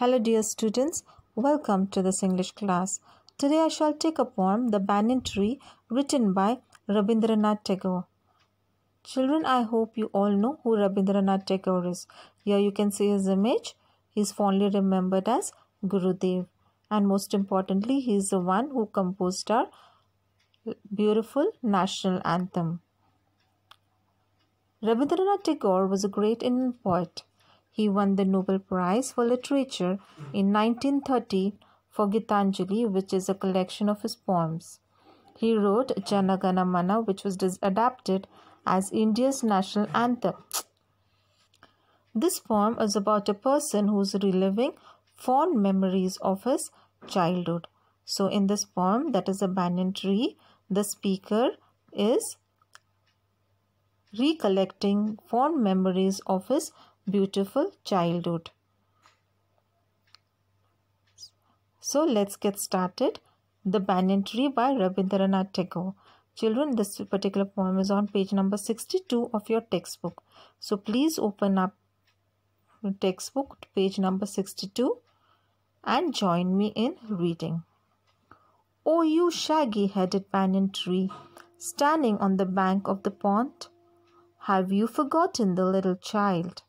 Hello dear students, welcome to this English class. Today I shall take a poem, The Banyan Tree, written by Rabindranath Tagore. Children, I hope you all know who Rabindranath Tagore is. Here you can see his image. He is fondly remembered as Gurudev. And most importantly, he is the one who composed our beautiful national anthem. Rabindranath Tagore was a great Indian poet. He won the Nobel Prize for Literature in 1930 for Gitanjali, which is a collection of his poems. He wrote Janagana Mana, which was adapted as India's national anthem. This poem is about a person who's reliving fond memories of his childhood. So, in this poem, that is a banyan tree, the speaker is recollecting fond memories of his beautiful childhood. So let's get started. The Banyan Tree by Rabindranath Tagore. Children, this particular poem is on page number 62 of your textbook. So please open up textbook page number 62 and join me in reading. O oh, you shaggy-headed banyan tree, standing on the bank of the pond, have you forgotten the little child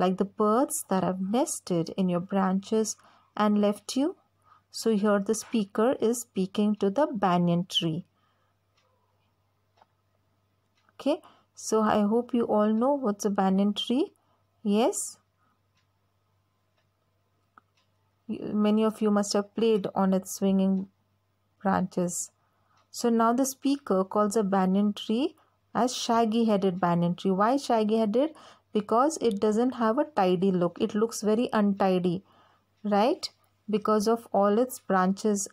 like the birds that have nested in your branches and left you. So here the speaker is speaking to the banyan tree. Okay, so I hope you all know what's a banyan tree. Yes, many of you must have played on its swinging branches. So now the speaker calls a banyan tree as shaggy headed banyan tree. Why shaggy headed? because it doesn't have a tidy look it looks very untidy right because of all its branches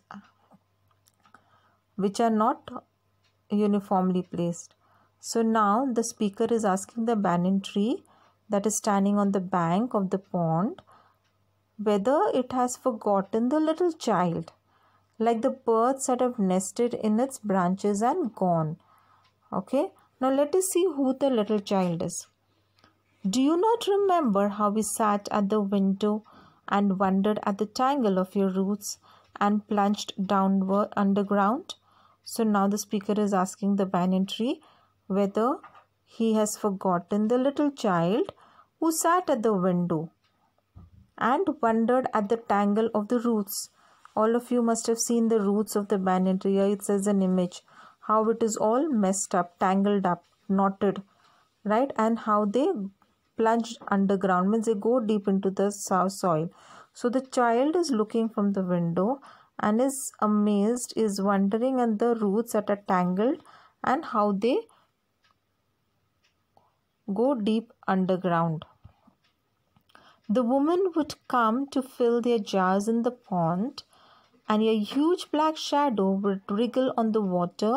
which are not uniformly placed so now the speaker is asking the banyan tree that is standing on the bank of the pond whether it has forgotten the little child like the birds that have nested in its branches and gone okay now let us see who the little child is do you not remember how we sat at the window and wondered at the tangle of your roots and plunged downward underground? So now the speaker is asking the banyan tree whether he has forgotten the little child who sat at the window and wondered at the tangle of the roots. All of you must have seen the roots of the banyan tree. It says an image how it is all messed up, tangled up, knotted, right? And how they plunged underground means they go deep into the soil so the child is looking from the window and is amazed is wondering at the roots that are tangled and how they go deep underground the woman would come to fill their jars in the pond and a huge black shadow would wriggle on the water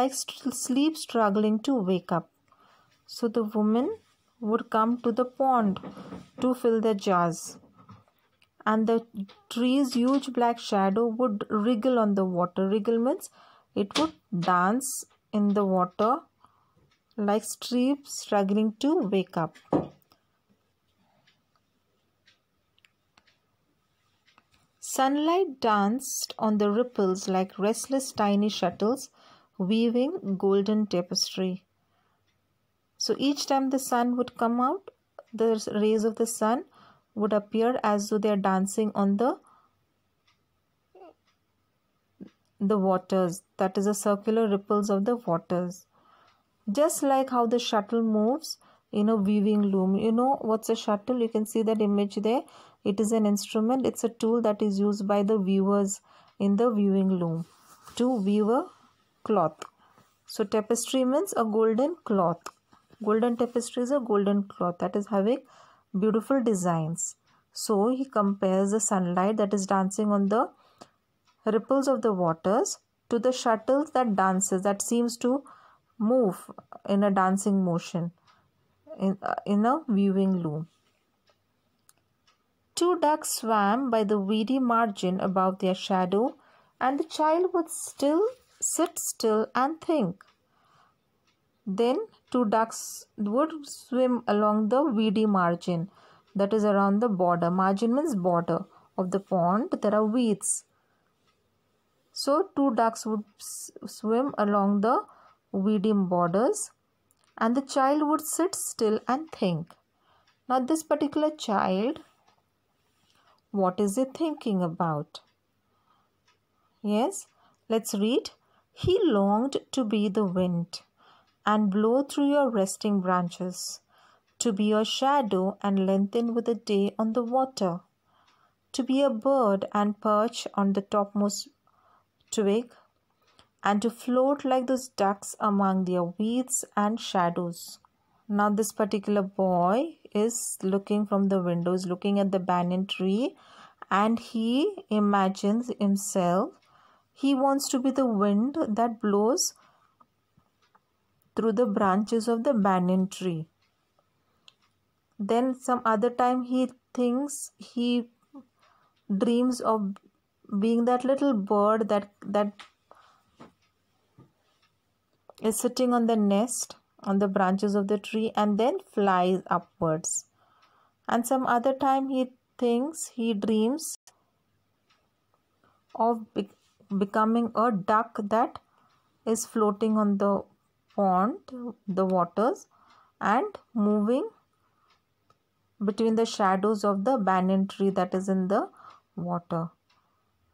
like sleep struggling to wake up. So the woman would come to the pond to fill their jars. And the tree's huge black shadow would wriggle on the water. Wriggle means it would dance in the water like streep struggling to wake up. Sunlight danced on the ripples like restless tiny shuttles weaving golden tapestry. So each time the sun would come out, the rays of the sun would appear as though they are dancing on the the waters that is the circular ripples of the waters just like how the shuttle moves in a weaving loom you know what's a shuttle you can see that image there it is an instrument it's a tool that is used by the weavers in the weaving loom to weave a cloth so tapestry means a golden cloth golden tapestries, or a golden cloth that is having beautiful designs so he compares the sunlight that is dancing on the ripples of the waters to the shuttles that dances that seems to move in a dancing motion in, uh, in a viewing loom two ducks swam by the weedy margin above their shadow and the child would still sit still and think then two ducks would swim along the weedy margin that is around the border. Margin means border of the pond. There are weeds. So two ducks would swim along the weedy borders and the child would sit still and think. Now this particular child, what is he thinking about? Yes, let's read. He longed to be the wind and blow through your resting branches, to be a shadow and lengthen with the day on the water, to be a bird and perch on the topmost twig, and to float like those ducks among their weeds and shadows. Now, this particular boy is looking from the windows, looking at the banyan tree, and he imagines himself. He wants to be the wind that blows through the branches of the banyan tree. Then, some other time, he thinks he dreams of being that little bird that, that is sitting on the nest on the branches of the tree and then flies upwards. And some other time, he thinks he dreams of be becoming a duck that is floating on the pond, the waters and moving between the shadows of the banyan tree that is in the water.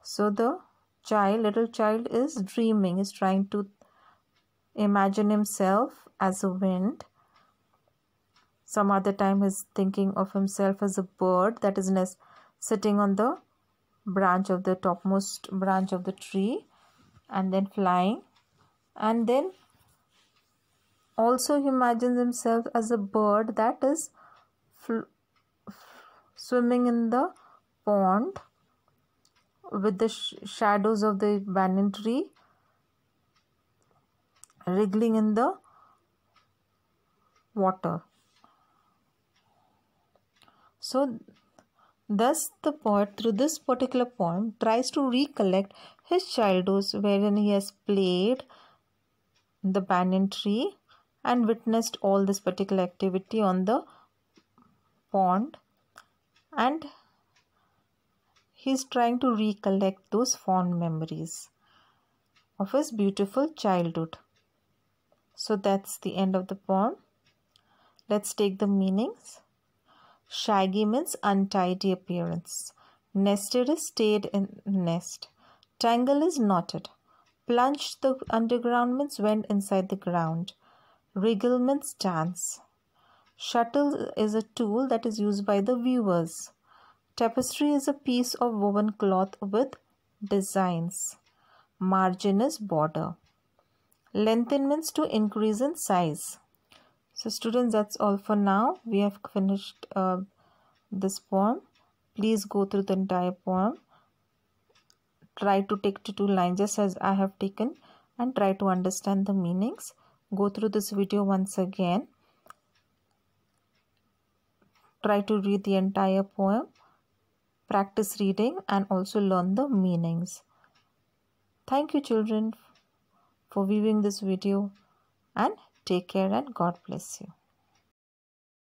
So the child, little child is dreaming, is trying to imagine himself as a wind. Some other time he's thinking of himself as a bird that is nest, sitting on the branch of the topmost branch of the tree and then flying and then also he imagines himself as a bird that is swimming in the pond with the sh shadows of the banyan tree wriggling in the water. So, thus the poet, through this particular poem, tries to recollect his childhood wherein he has played the banyan tree and witnessed all this particular activity on the pond and he's trying to recollect those fond memories of his beautiful childhood. So that's the end of the poem. Let's take the meanings. Shaggy means untidy appearance. Nested is stayed in nest. Tangle is knotted. Plunged the underground means went inside the ground. Regalement stance. Shuttle is a tool that is used by the viewers. Tapestry is a piece of woven cloth with designs. Margin is border. Lengthen means to increase in size. So students, that's all for now. We have finished uh, this poem. Please go through the entire poem. Try to take two lines just as I have taken and try to understand the meanings go through this video once again try to read the entire poem practice reading and also learn the meanings thank you children for viewing this video and take care and god bless you